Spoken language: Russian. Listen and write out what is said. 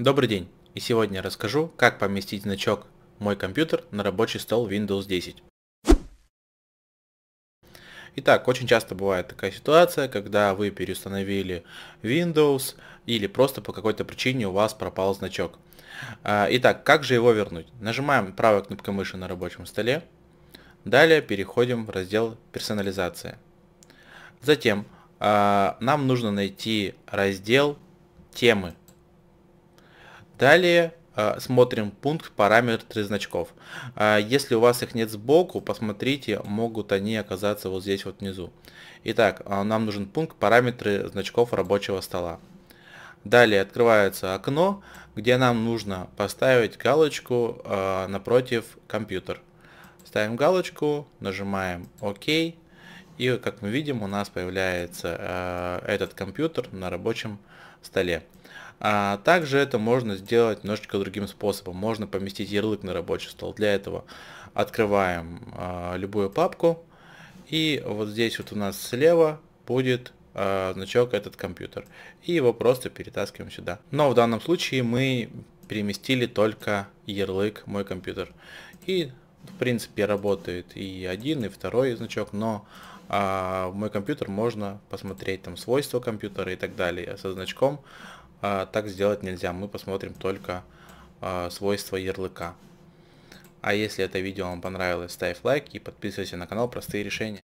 Добрый день, и сегодня я расскажу, как поместить значок «Мой компьютер» на рабочий стол Windows 10. Итак, очень часто бывает такая ситуация, когда вы переустановили Windows или просто по какой-то причине у вас пропал значок. А, итак, как же его вернуть? Нажимаем правой кнопкой мыши на рабочем столе, далее переходим в раздел «Персонализация». Затем а, нам нужно найти раздел «Темы» Далее э, смотрим пункт параметры значков. Э, если у вас их нет сбоку, посмотрите, могут они оказаться вот здесь вот внизу. Итак, э, нам нужен пункт параметры значков рабочего стола. Далее открывается окно, где нам нужно поставить галочку напротив компьютер. Ставим галочку, нажимаем ОК. И как мы видим, у нас появляется этот компьютер на рабочем столе. А также это можно сделать немножечко другим способом. Можно поместить ярлык на рабочий стол. Для этого открываем а, любую папку. И вот здесь вот у нас слева будет а, значок этот компьютер. И его просто перетаскиваем сюда. Но в данном случае мы переместили только ярлык мой компьютер. И в принципе работает и один, и второй значок, но а, мой компьютер можно посмотреть там свойства компьютера и так далее со значком а, так сделать нельзя. Мы посмотрим только а, свойства ярлыка. А если это видео вам понравилось, ставь лайк и подписывайся на канал «Простые решения».